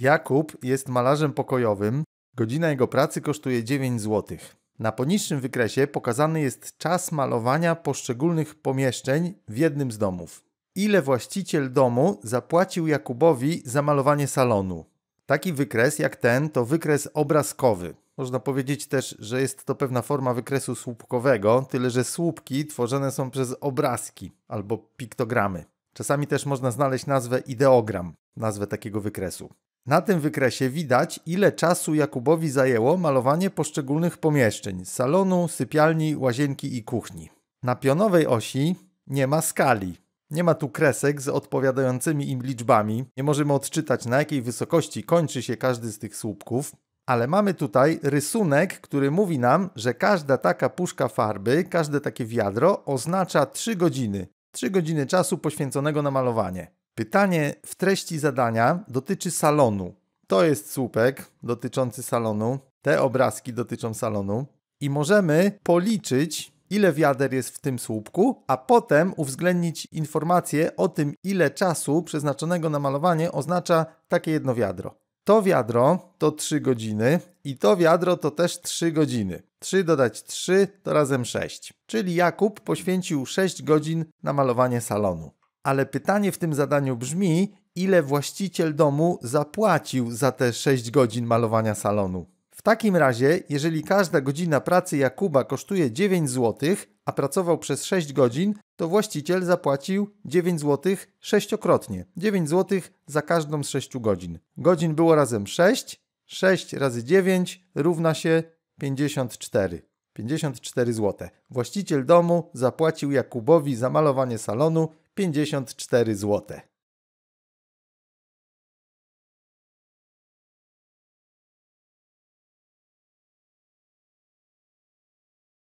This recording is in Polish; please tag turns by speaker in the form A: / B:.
A: Jakub jest malarzem pokojowym. Godzina jego pracy kosztuje 9 zł. Na poniższym wykresie pokazany jest czas malowania poszczególnych pomieszczeń w jednym z domów. Ile właściciel domu zapłacił Jakubowi za malowanie salonu? Taki wykres jak ten to wykres obrazkowy. Można powiedzieć też, że jest to pewna forma wykresu słupkowego, tyle że słupki tworzone są przez obrazki albo piktogramy. Czasami też można znaleźć nazwę ideogram, nazwę takiego wykresu. Na tym wykresie widać, ile czasu Jakubowi zajęło malowanie poszczególnych pomieszczeń salonu, sypialni, łazienki i kuchni. Na pionowej osi nie ma skali. Nie ma tu kresek z odpowiadającymi im liczbami. Nie możemy odczytać, na jakiej wysokości kończy się każdy z tych słupków. Ale mamy tutaj rysunek, który mówi nam, że każda taka puszka farby, każde takie wiadro oznacza 3 godziny. 3 godziny czasu poświęconego na malowanie. Pytanie w treści zadania dotyczy salonu. To jest słupek dotyczący salonu. Te obrazki dotyczą salonu. I możemy policzyć, ile wiader jest w tym słupku, a potem uwzględnić informację o tym, ile czasu przeznaczonego na malowanie oznacza takie jedno wiadro. To wiadro to 3 godziny i to wiadro to też 3 godziny. 3 dodać 3 to razem 6. Czyli Jakub poświęcił 6 godzin na malowanie salonu. Ale pytanie w tym zadaniu brzmi, ile właściciel domu zapłacił za te 6 godzin malowania salonu. W takim razie, jeżeli każda godzina pracy Jakuba kosztuje 9 zł, a pracował przez 6 godzin, to właściciel zapłacił 9 zł sześciokrotnie. 9 zł za każdą z 6 godzin. Godzin było razem 6, 6 razy 9 równa się 54. 54 zł. Właściciel domu zapłacił Jakubowi za malowanie salonu 54 zł.